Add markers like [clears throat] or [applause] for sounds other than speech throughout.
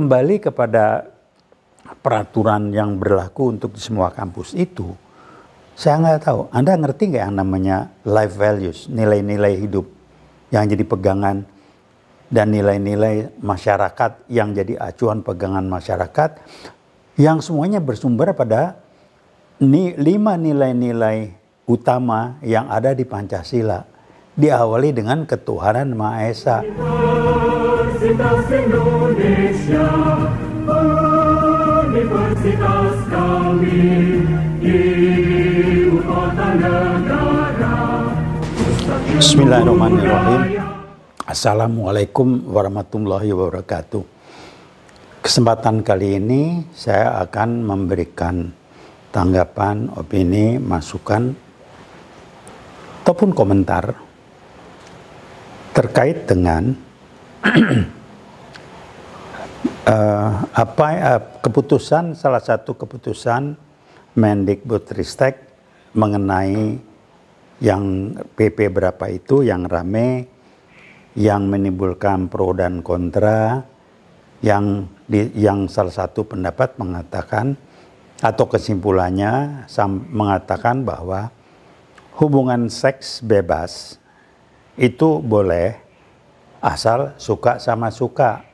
Kembali kepada peraturan yang berlaku untuk di semua kampus itu, saya nggak tahu. Anda ngerti nggak yang namanya life values, nilai-nilai hidup yang jadi pegangan dan nilai-nilai masyarakat yang jadi acuan pegangan masyarakat yang semuanya bersumber pada ni, lima nilai-nilai utama yang ada di Pancasila diawali dengan ketuhanan Maha Esa. Universitas Indonesia Universitas kami di ibu kota negara Bismillahirrahmanirrahim Assalamualaikum warahmatullahi wabarakatuh Kesempatan kali ini saya akan memberikan tanggapan, opini, masukan ataupun komentar terkait dengan uh, [clears throat] apa uh, keputusan salah satu keputusan Mendikbudristek mengenai yang PP berapa itu yang rame yang menimbulkan pro dan kontra yang di, yang salah satu pendapat mengatakan atau kesimpulannya sam, mengatakan bahwa hubungan seks bebas itu boleh asal suka sama suka.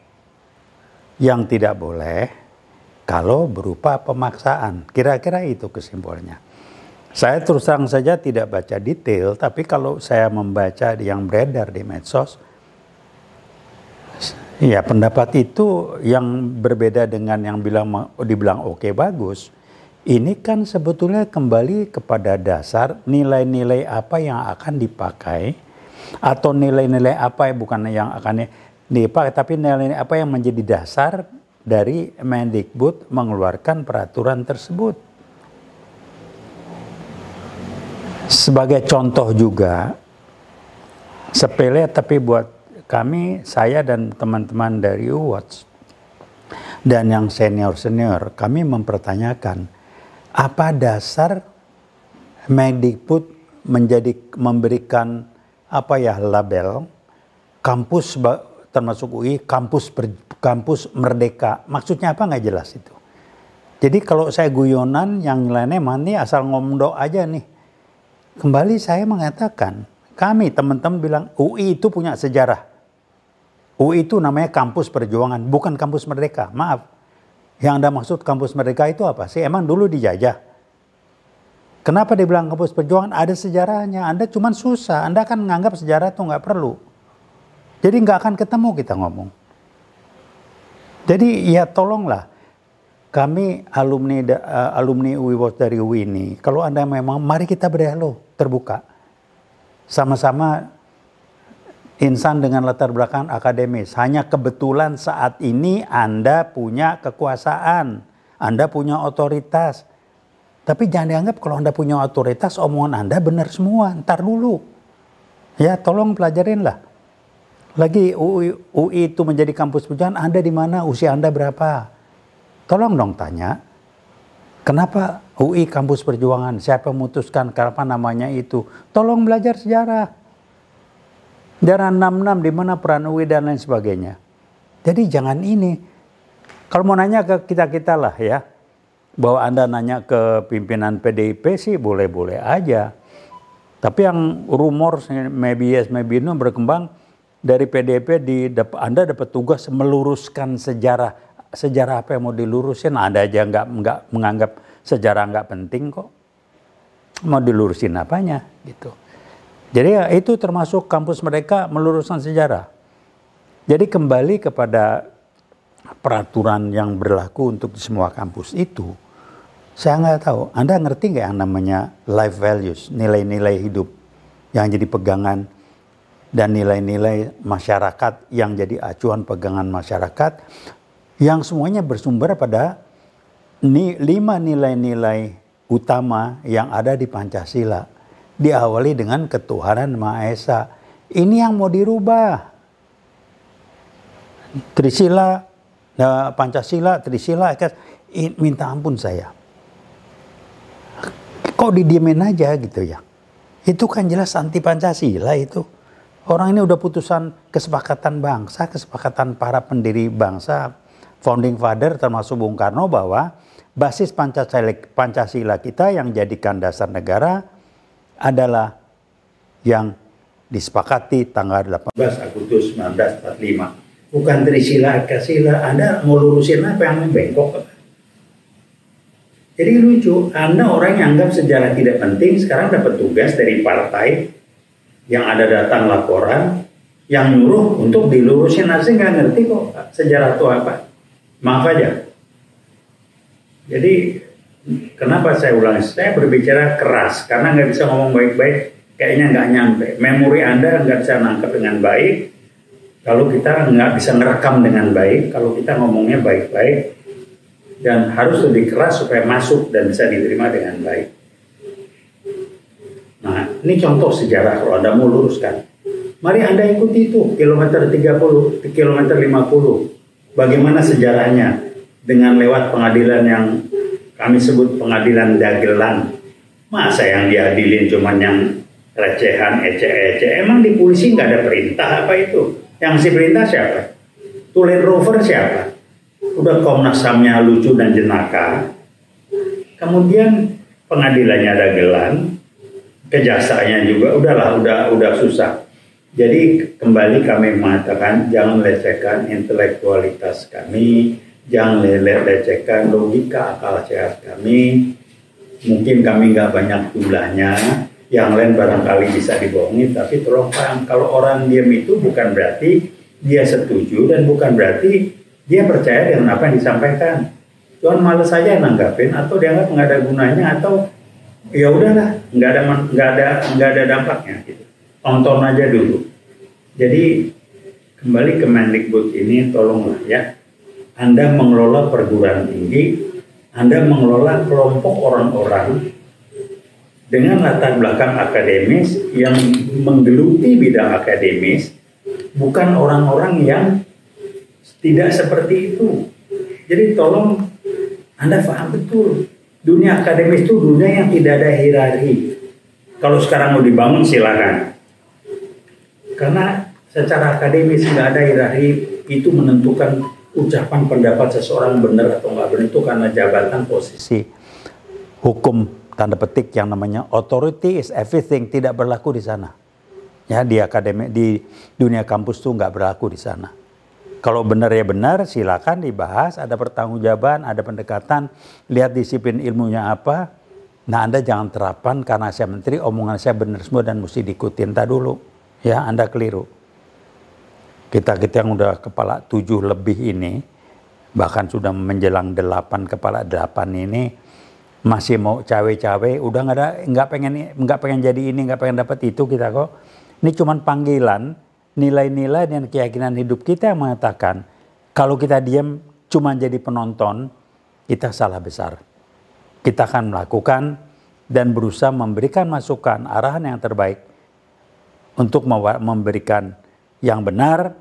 Yang tidak boleh kalau berupa pemaksaan. Kira-kira itu kesimpulannya. Saya terus terang saja tidak baca detail, tapi kalau saya membaca yang beredar di medsos, ya pendapat itu yang berbeda dengan yang bilang dibilang oke okay, bagus. Ini kan sebetulnya kembali kepada dasar nilai-nilai apa yang akan dipakai atau nilai-nilai apa yang bukan yang akan dipakai tapi nilai-nilai apa yang menjadi dasar dari Mendikbud mengeluarkan peraturan tersebut. Sebagai contoh juga sepele tapi buat kami saya dan teman-teman dari Uwats dan yang senior-senior kami mempertanyakan apa dasar Mendikbud menjadi memberikan apa ya label kampus termasuk UI kampus ber, kampus merdeka maksudnya apa nggak jelas itu jadi kalau saya guyonan yang lainnya mani asal ngomdo aja nih kembali saya mengatakan kami teman-teman bilang UI itu punya sejarah UI itu namanya kampus perjuangan bukan kampus merdeka maaf yang anda maksud kampus merdeka itu apa sih emang dulu dijajah Kenapa dibilang kampus perjuangan? Ada sejarahnya. Anda cuma susah. Anda akan menganggap sejarah itu nggak perlu. Jadi nggak akan ketemu kita ngomong. Jadi ya tolonglah. Kami alumni uh, alumni UIWOS dari UI ini, kalau Anda memang, mari kita berdialog terbuka. Sama-sama insan dengan latar belakang akademis. Hanya kebetulan saat ini Anda punya kekuasaan, Anda punya otoritas, tapi jangan dianggap kalau Anda punya otoritas, omongan Anda benar semua. Ntar dulu. Ya, tolong pelajarin lah. Lagi UI, UI itu menjadi kampus pujian, Anda di mana, usia Anda berapa? Tolong dong tanya. Kenapa UI kampus perjuangan? Siapa memutuskan kenapa namanya itu? Tolong belajar sejarah. Sejarah 66 di mana peran UI dan lain sebagainya. Jadi jangan ini. Kalau mau nanya ke kita-kita lah ya, bahwa Anda nanya ke pimpinan PDIP sih boleh-boleh aja. Tapi yang rumor maybe yes maybe no berkembang dari PDIP di Anda dapat tugas meluruskan sejarah. Sejarah apa yang mau dilurusin? Nah, Anda aja nggak nggak menganggap sejarah nggak penting kok. Mau dilurusin apanya gitu. Jadi ya, itu termasuk kampus mereka meluruskan sejarah. Jadi kembali kepada peraturan yang berlaku untuk semua kampus itu saya nggak tahu. Anda ngerti nggak yang namanya life values, nilai-nilai hidup yang jadi pegangan dan nilai-nilai masyarakat yang jadi acuan pegangan masyarakat yang semuanya bersumber pada ni, lima nilai-nilai utama yang ada di Pancasila diawali dengan ketuhanan Maha Esa. Ini yang mau dirubah. Trisila, eh, Pancasila, Trisila, minta ampun saya kok didiemin aja gitu ya. Itu kan jelas anti Pancasila itu. Orang ini udah putusan kesepakatan bangsa, kesepakatan para pendiri bangsa, founding father termasuk Bung Karno bahwa basis Pancasila, Pancasila kita yang jadikan dasar negara adalah yang disepakati tanggal 18 Agustus 1945. Bukan Trisila, Kasila, Anda mau lurusin apa yang membengkok? Jadi lucu, Anda orang yang anggap sejarah tidak penting, sekarang dapat tugas dari partai yang ada datang laporan, yang nyuruh untuk dilurusin nasi nggak ngerti kok sejarah itu apa. Maaf aja. Jadi kenapa saya ulangi? Saya berbicara keras karena nggak bisa ngomong baik-baik, kayaknya nggak nyampe. Memori Anda nggak bisa nangkep dengan baik. Kalau kita nggak bisa ngerekam dengan baik, kalau kita ngomongnya baik-baik, dan harus lebih keras supaya masuk dan bisa diterima dengan baik. Nah, ini contoh sejarah kalau Anda mau luruskan. Mari Anda ikuti itu, kilometer 30, kilometer 50. Bagaimana sejarahnya dengan lewat pengadilan yang kami sebut pengadilan dagelan. Masa yang diadilin cuma yang recehan, ece-ece. Emang di polisi nggak ada perintah apa itu? Yang si perintah siapa? Tulen Rover siapa? Udah Komnas HAM-nya lucu dan jenaka. Kemudian pengadilannya ada gelan, kejaksaannya juga udahlah udah udah susah. Jadi kembali kami mengatakan jangan lecehkan intelektualitas kami, jangan lecehkan logika akal sehat kami. Mungkin kami nggak banyak jumlahnya, yang lain barangkali bisa dibohongi, tapi tolong kalau orang diam itu bukan berarti dia setuju dan bukan berarti dia percaya dengan apa yang disampaikan. Cuman males saja nanggapin atau dianggap nggak ada gunanya atau ya udahlah nggak ada nggak ada nggak ada dampaknya gitu. Tonton aja dulu. Jadi kembali ke Mendikbud ini tolonglah ya. Anda mengelola perguruan tinggi, Anda mengelola kelompok orang-orang dengan latar belakang akademis yang menggeluti bidang akademis, bukan orang-orang yang tidak seperti itu. Jadi tolong Anda paham betul. Dunia akademis itu dunia yang tidak ada hierarki. Kalau sekarang mau dibangun silakan. Karena secara akademis tidak ada hierarki itu menentukan ucapan pendapat seseorang benar atau nggak benar itu karena jabatan posisi hukum tanda petik yang namanya authority is everything tidak berlaku di sana. Ya di akademi di dunia kampus tuh nggak berlaku di sana. Kalau benar ya benar, silakan dibahas. Ada pertanggungjawaban, ada pendekatan. Lihat disiplin ilmunya apa. Nah, Anda jangan terapan karena saya menteri, omongan saya benar semua dan mesti diikutin. Tak dulu, ya Anda keliru. Kita-kita yang udah kepala tujuh lebih ini, bahkan sudah menjelang delapan kepala delapan ini, masih mau cawe-cawe, udah nggak ada, nggak pengen, nggak pengen jadi ini, nggak pengen dapat itu kita kok. Ini cuman panggilan, nilai-nilai dan keyakinan hidup kita yang mengatakan kalau kita diam cuma jadi penonton, kita salah besar. Kita akan melakukan dan berusaha memberikan masukan, arahan yang terbaik untuk memberikan yang benar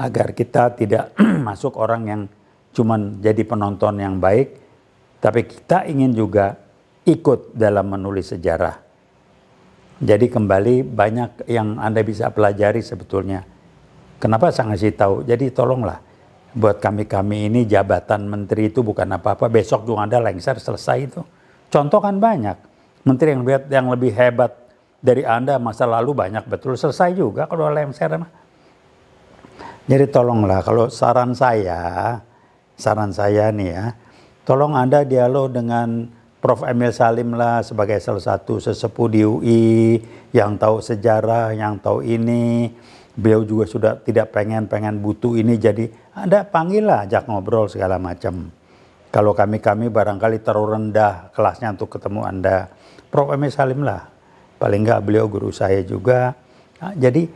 agar kita tidak [clears throat] masuk orang yang cuma jadi penonton yang baik, tapi kita ingin juga ikut dalam menulis sejarah. Jadi kembali banyak yang Anda bisa pelajari sebetulnya. Kenapa saya ngasih tahu? Jadi tolonglah buat kami-kami ini jabatan menteri itu bukan apa-apa. Besok juga Anda lengser selesai itu. Contoh kan banyak. Menteri yang lebih, yang lebih hebat dari Anda masa lalu banyak betul. Selesai juga kalau lengser. Jadi tolonglah kalau saran saya, saran saya nih ya, tolong Anda dialog dengan Prof. Emil Salim lah sebagai salah satu sesepuh di UI yang tahu sejarah, yang tahu ini. Beliau juga sudah tidak pengen-pengen butuh ini jadi ada panggil lah ajak ngobrol segala macam. Kalau kami-kami barangkali terlalu rendah kelasnya untuk ketemu Anda. Prof. Emil Salim lah. Paling enggak beliau guru saya juga. Nah, jadi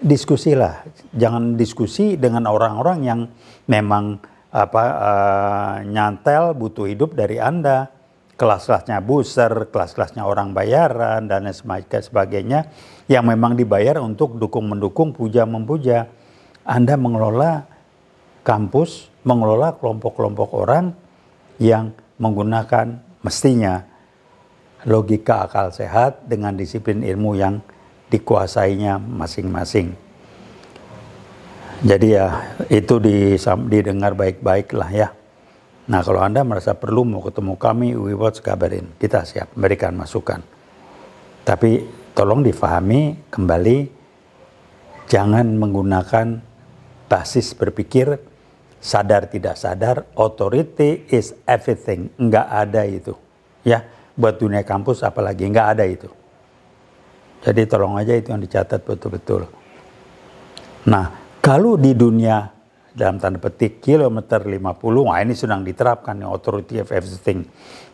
diskusilah. Jangan diskusi dengan orang-orang yang memang apa uh, nyantel butuh hidup dari Anda kelas-kelasnya buser, kelas-kelasnya orang bayaran dan lain sebagainya yang memang dibayar untuk dukung mendukung, puja mempuja. Anda mengelola kampus, mengelola kelompok-kelompok orang yang menggunakan mestinya logika akal sehat dengan disiplin ilmu yang dikuasainya masing-masing. Jadi ya itu didengar baik-baik lah ya. Nah kalau Anda merasa perlu mau ketemu kami, Watch kabarin. Kita siap memberikan masukan. Tapi tolong difahami kembali, jangan menggunakan basis berpikir sadar tidak sadar, authority is everything. Enggak ada itu. Ya, buat dunia kampus apalagi, enggak ada itu. Jadi tolong aja itu yang dicatat betul-betul. Nah, kalau di dunia dalam tanda petik kilometer 50 wah ini sedang diterapkan yang authority of everything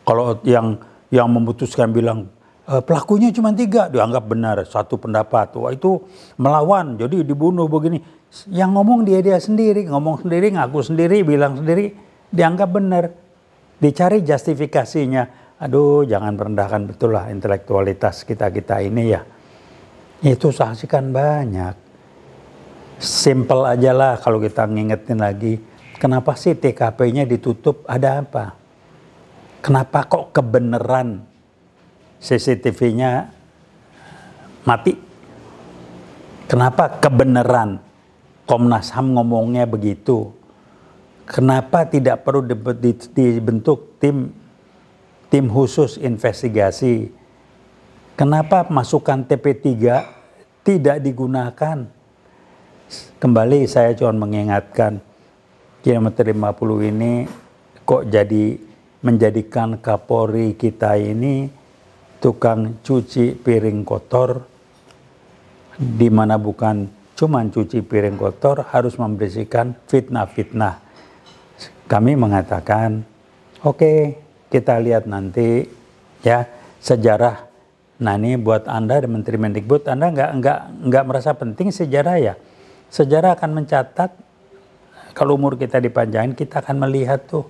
kalau yang yang memutuskan bilang e, pelakunya cuma tiga dianggap benar satu pendapat wah itu melawan jadi dibunuh begini yang ngomong dia dia sendiri ngomong sendiri ngaku sendiri bilang sendiri dianggap benar dicari justifikasinya aduh jangan merendahkan betul lah intelektualitas kita kita ini ya itu saksikan banyak simple aja lah kalau kita ngingetin lagi. Kenapa sih TKP-nya ditutup? Ada apa? Kenapa kok kebenaran CCTV-nya mati? Kenapa kebenaran Komnas HAM ngomongnya begitu? Kenapa tidak perlu dibentuk tim tim khusus investigasi? Kenapa masukan TP3 tidak digunakan? kembali saya cuma mengingatkan kilometer 50 ini kok jadi menjadikan Kapolri kita ini tukang cuci piring kotor di mana bukan cuma cuci piring kotor harus membersihkan fitnah-fitnah. Kami mengatakan, oke okay, kita lihat nanti ya sejarah. Nah ini buat anda dan Menteri Mendikbud, anda nggak nggak nggak merasa penting sejarah ya? Sejarah akan mencatat kalau umur kita dipanjangin kita akan melihat tuh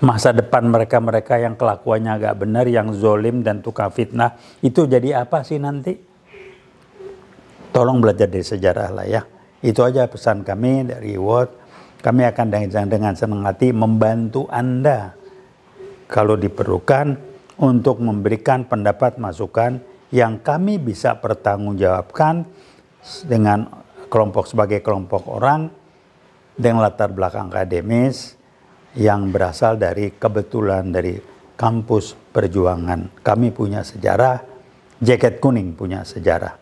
masa depan mereka-mereka yang kelakuannya agak benar, yang zolim dan tukang fitnah itu jadi apa sih nanti? Tolong belajar dari sejarah lah ya. Itu aja pesan kami dari Word. Kami akan dengan, dengan senang hati membantu Anda kalau diperlukan untuk memberikan pendapat masukan yang kami bisa pertanggungjawabkan dengan kelompok sebagai kelompok orang dengan latar belakang akademis yang berasal dari kebetulan dari kampus perjuangan. Kami punya sejarah, jaket kuning punya sejarah.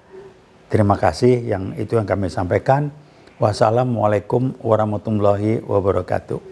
Terima kasih yang itu yang kami sampaikan. Wassalamualaikum warahmatullahi wabarakatuh.